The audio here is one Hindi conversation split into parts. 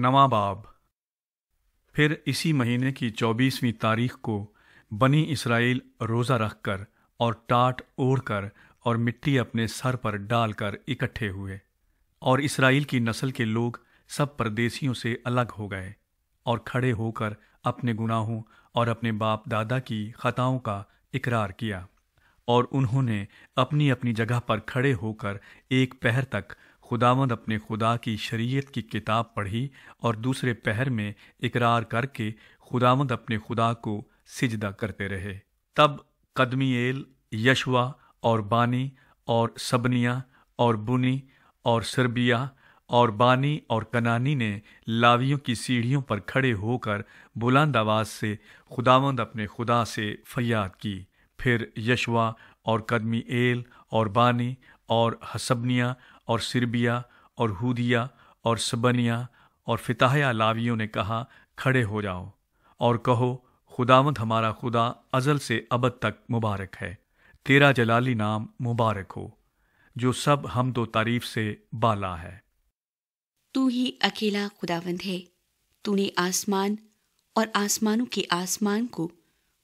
नवा बाब फिर इसी महीने की चौबीसवीं तारीख को बनी इसराइल रोज़ा रखकर और टाट ओढ़कर और मिट्टी अपने सर पर डालकर इकट्ठे हुए और इसराइल की नस्ल के लोग सब परदेसियों से अलग हो गए और खड़े होकर अपने गुनाहों और अपने बाप दादा की खताओं का इकरार किया और उन्होंने अपनी अपनी जगह पर खड़े होकर एक पहर तक खुदावंद अपने खुदा की शरीयत की किताब पढ़ी और दूसरे पहर में इकरार करके खुदावंद अपने खुदा को सिजदा करते रहे तब कदमीएल यशवा और बानी और सबनिया और बुनी और सरबिया और बानी और कनानी ने लावियों की सीढ़ियों पर खड़े होकर बुलंद आवाज़ से खुदावंद अपने खुदा से फरियाद की फिर यशवा और कदमी एल और बानी और हसबनिया और सिरबिया और हुदिया और सबनिया और फिताहिया लावियों ने कहा खड़े हो जाओ और कहो खुदावंत हमारा खुदा अजल से अबद तक मुबारक है तेरा जलाली नाम मुबारक हो जो सब हम दो तारीफ से बाला है तू ही अकेला खुदावंद है तूने आसमान और आसमानों के आसमान को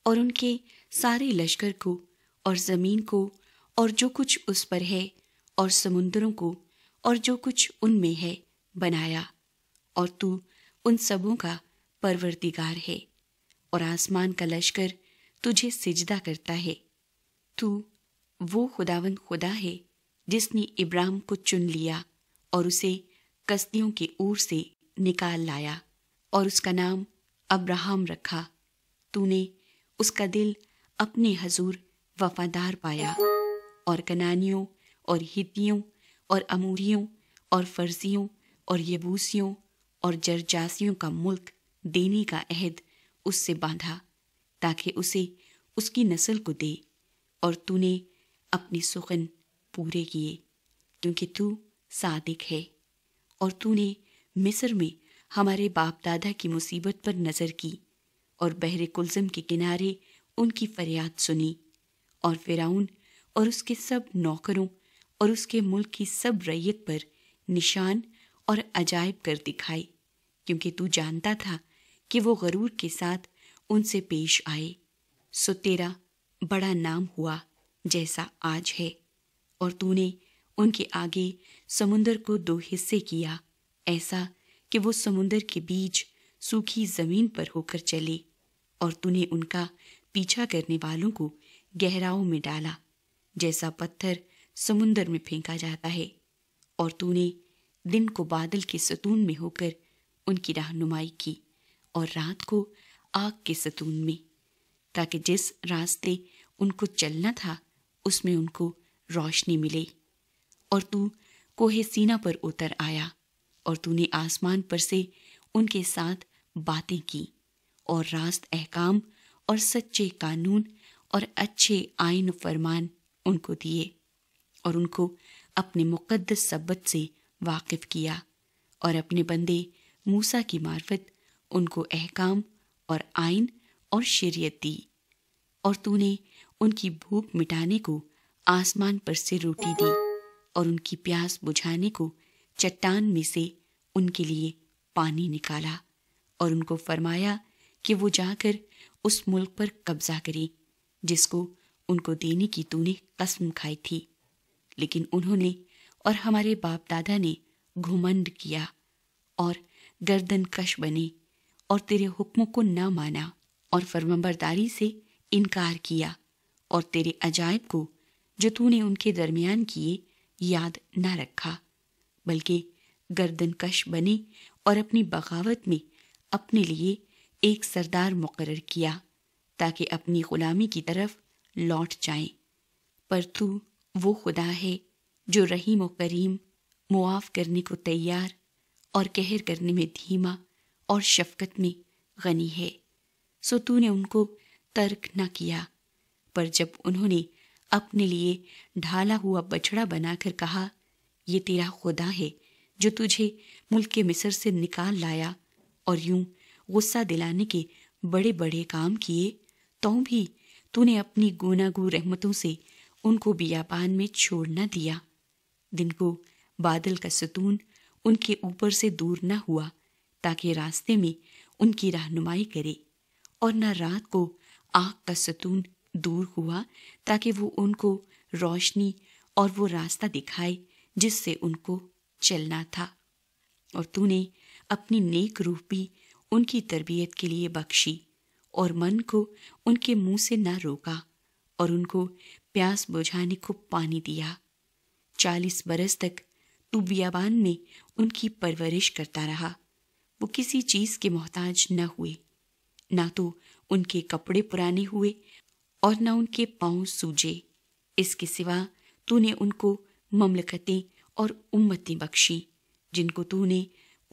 और उनके सारे लश्कर को और ज़मीन को और जो कुछ उस पर है और समुद्रों को और जो कुछ उनमें है बनाया और तू उन सबों का परवरदिगार है और आसमान का लश्कर तुझे सिजदा करता है तू वो खुदावन खुदा है जिसने इब्राहम को चुन लिया और उसे कस्तियों के ऊर से निकाल लाया और उसका नाम अब्राहम रखा तूने उसका दिल अपने हजूर वफादार पाया और कनानियों और हितियों और अमूरियों और फर्जियों और यबूसियों और जरजासियों का मुल्क देने का अहद उससे बांधा ताकि उसे उसकी नस्ल को दे और तूने अपने सुखन पूरे किए क्योंकि तू सादिक है और तूने मिस्र में हमारे बाप दादा की मुसीबत पर नज़र की और बहरे कुलजम के किनारे उनकी फरियाद सुनी और फिराउन और उसके सब नौकरों और उसके मुल्क की सब रैयत पर निशान और अजायब कर दिखाई क्योंकि तू जानता था कि वो गरूर के साथ उनसे पेश आए सो तेरा बड़ा नाम हुआ जैसा आज है और तूने उनके आगे समुंदर को दो हिस्से किया ऐसा कि वो समुंदर के बीच सूखी जमीन पर होकर चले और तूने उनका पीछा करने वालों को गहराओं में डाला जैसा पत्थर समुंदर में फेंका जाता है और तूने दिन को बादल के सतून में होकर उनकी रहनुमाई की और रात को आग के सतून में ताकि जिस रास्ते उनको चलना था उसमें उनको रोशनी मिले और तू कोहे सीना पर उतर आया और तूने आसमान पर से उनके साथ बातें की और रास्त अहकाम और सच्चे कानून और अच्छे आयन फरमान उनको दिए और उनको अपने मुकद्दस सब्बत से वाकिफ किया और अपने बंदे मूसा की मार्फत उनको अहकाम और आइन और शरीयत दी और तूने उनकी भूख मिटाने को आसमान पर से रोटी दी और उनकी प्यास बुझाने को चट्टान में से उनके लिए पानी निकाला और उनको फरमाया कि वो जाकर उस मुल्क पर कब्जा करें जिसको उनको देने की तूने कसम खाई थी लेकिन उन्होंने और हमारे बाप दादा ने घुमंड किया और गर्दन कश बने और तेरे हुक्मों को न माना और फर्मबरदारी से इनकार किया और तेरे अजायब को जो तूने उनके दरमियान किए याद न रखा बल्कि गर्दन कश बने और अपनी बगावत में अपने लिए एक सरदार मुकर किया ताकि अपनी गुलामी की तरफ लौट जाए पर तू वो खुदा है जो रहीम व करीम मुआफ़ करने को तैयार और कहर करने में धीमा और शफकत में गनी है सो तूने उनको तर्क न किया पर जब उन्होंने अपने लिए ढाला हुआ बछड़ा बनाकर कहा ये तेरा खुदा है जो तुझे मुल्क के मिस्र से निकाल लाया और यूं गुस्सा दिलाने के बड़े बड़े काम किए तो भी तूने अपनी गुनागु रहमतों से उनको बियाबान में छोड़ न दिया दिन को बादल का सतून उनके ऊपर से दूर न हुआ ताकि रास्ते में उनकी रहनुमाई करे और न रात को आग का सतून दूर हुआ ताकि वो उनको रोशनी और वो रास्ता दिखाए जिससे उनको चलना था और तूने अपनी नेक रूह भी उनकी तरबियत के लिए बख्शी और मन को उनके मुंह से न रोका और उनको प्यास बुझाने को पानी दिया चालीस बरस तक तू बियाबान में उनकी परवरिश करता रहा वो किसी चीज के मोहताज न हुए ना तो उनके कपड़े पुराने हुए और ना उनके पांव सूजे इसके सिवा तूने उनको ममलकतें और उम्मतें बख्शी जिनको तूने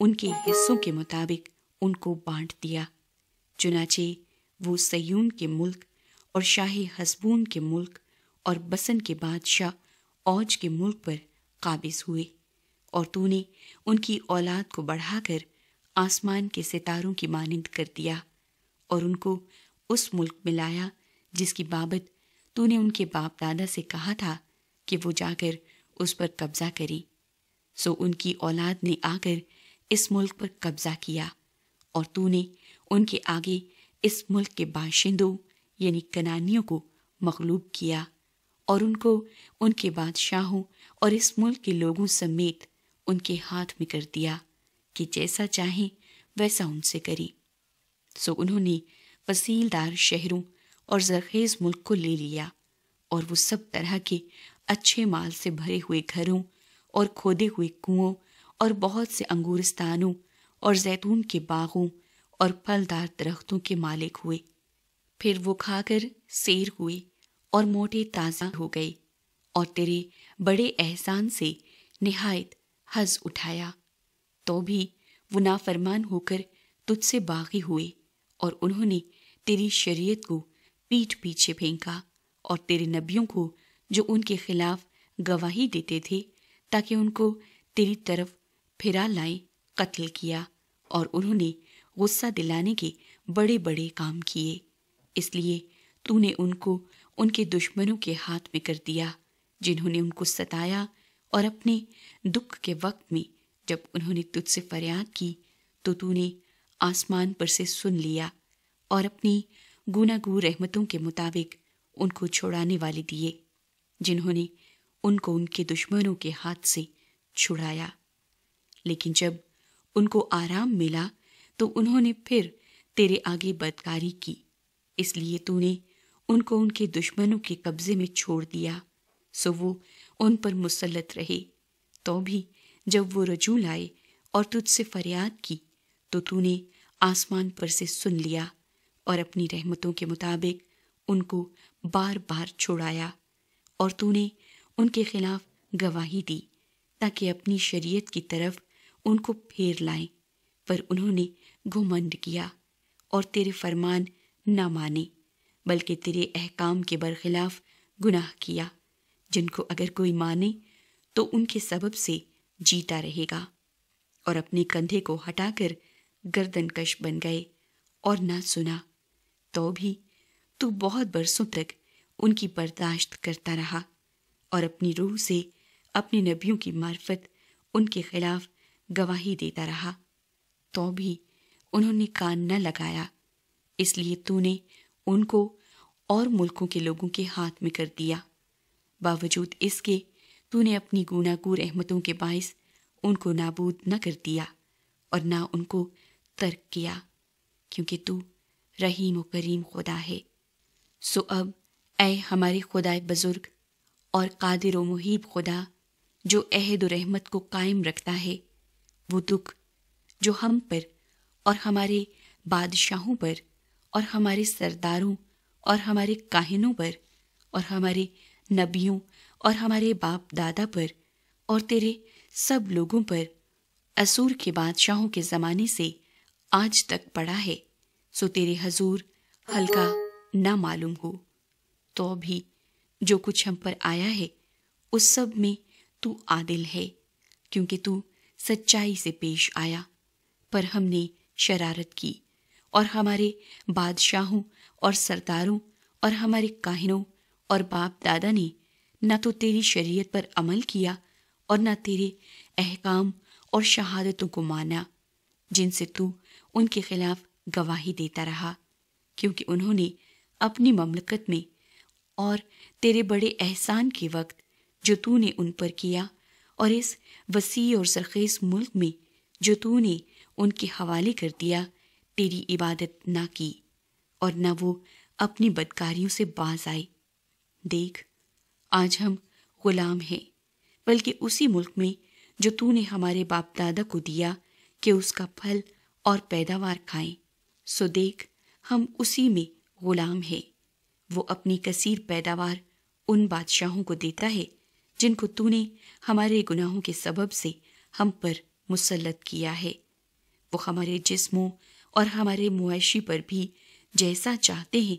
उनके हिस्सों के मुताबिक उनको बांट दिया चुनाचे वो सयून के मुल्क और शाही हसबून के मुल्क और बसन के बादशाह औज के मुल्क पर काबिज हुए और तूने उनकी औलाद को बढ़ाकर आसमान के सितारों की मानिंद कर दिया और उनको उस मुल्क में लाया जिसकी बाबत तूने उनके बाप दादा से कहा था कि वो जाकर उस पर कब्जा करें सो उनकी औलाद ने आकर इस मुल्क पर कब्जा किया और तूने उनके आगे इस मुल्क के बाशिंदों यानी कनानियों को मखलूब किया और उनको उनके बादशाहों और इस मुल्क के लोगों समेत उनके हाथ में कर दिया कि जैसा चाहें वैसा उनसे करें सो उन्होंने वसीलदार शहरों और जरखेज मुल्क को ले लिया और वो सब तरह के अच्छे माल से भरे हुए घरों और खोदे हुए कुओं और बहुत से अंगूरस्तानों और जैतून के बागों और फलदार दरख्तों के मालिक हुए फिर वो खाकर शेर हुए और मोटे ताज़ा हो गए और तेरे बड़े एहसान से निहायत हज उठाया तो भी वो नाफरमान होकर तुझसे बागी हुए और उन्होंने तेरी शरीयत को पीठ पीछे फेंका और तेरे नबियों को जो उनके खिलाफ गवाही देते थे ताकि उनको तेरी तरफ फिरा लाए कत्ल किया और उन्होंने गुस्सा दिलाने के बड़े बड़े काम किए इसलिए तूने उनको उनके दुश्मनों के हाथ में कर दिया जिन्होंने उनको सताया और अपने दुख के वक्त में जब उन्होंने तुझसे फरियाद की तो तूने आसमान पर से सुन लिया और अपनी गुनागू रहमतों के मुताबिक उनको छुड़ाने वाले दिए जिन्होंने उनको उनके दुश्मनों के हाथ से छुड़ाया लेकिन जब उनको आराम मिला तो उन्होंने फिर तेरे आगे बदकारी की इसलिए तूने उनको उनके दुश्मनों के कब्जे में छोड़ दिया सो वो उन पर मुसलत रहे तो भी जब वो रजू लाए और तुझसे फरियाद की तो तूने आसमान पर से सुन लिया और अपनी रहमतों के मुताबिक उनको बार बार छोड़ाया और तूने उनके खिलाफ गवाही दी ताकि अपनी शरीयत की तरफ उनको फेर लाएं पर उन्होंने घुमंड किया और तेरे फरमान न माने बल्कि तेरे अहकाम के बरखिलाफ गुनाह किया जिनको अगर कोई माने तो उनके सबब से जीता रहेगा और अपने कंधे को हटाकर गर्दन कश बन गए और ना सुना तो भी तू बहुत बरसों तक उनकी बर्दाश्त करता रहा और अपनी रूह से अपने नबियों की मार्फत उनके खिलाफ गवाही देता रहा तो भी उन्होंने कान न लगाया इसलिए तूने उनको और मुल्कों के लोगों के हाथ में कर दिया बावजूद इसके तूने अपनी गुनागू रहमतों के बायस उनको नाबूद न कर दिया और ना उनको तर्क किया क्योंकि तू रहीम करीम खुदा है सो अब ए हमारे खुदाए बुज़ुर्ग और कादिर व मुहीब खुदा जो अहद व रहमत को कायम रखता है वो दुख जो हम पर और हमारे बादशाहों पर और हमारे सरदारों और हमारे काहिनों पर और हमारे नबियों और हमारे बाप दादा पर और तेरे सब लोगों पर असूर के बादशाहों के ज़माने से आज तक पड़ा है सो तेरे हजूर हल्का ना मालूम हो तो भी जो कुछ हम पर आया है उस सब में तू आदिल है क्योंकि तू सच्चाई से पेश आया पर हमने शरारत की और हमारे बादशाहों और सरदारों और हमारे काहिनों और बाप दादा ने न तो तेरी शरीयत पर अमल किया और न तेरे अहकाम और शहादतों को माना जिनसे तू उनके खिलाफ गवाही देता रहा क्योंकि उन्होंने अपनी ममलकत में और तेरे बड़े एहसान के वक्त जो तूने उन पर किया और इस वसी और सरखेज मुल्क में जो तूने उनके हवाले कर दिया तेरी इबादत ना की और न वो अपनी बदकारियों से बाज आए देख आज हम गुलाम हैं बल्कि उसी मुल्क में जो तूने हमारे बाप दादा को दिया कि उसका फल और पैदावार खाएं सो देख हम उसी में गुलाम हैं वो अपनी कसीर पैदावार उन बादशाहों को देता है जिनको तूने हमारे गुनाहों के सबब से हम पर मुसलत किया है वो हमारे जिस्मों और हमारे मुआशी पर भी जैसा चाहते हैं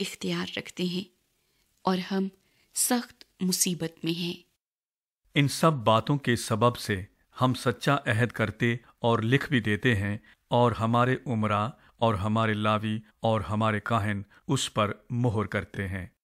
इख्तियार रखते हैं और हम सख्त मुसीबत में हैं इन सब बातों के सबब से हम सच्चा अहद करते और लिख भी देते हैं और हमारे उमरा और हमारे लावी और हमारे काहन उस पर मोहर करते हैं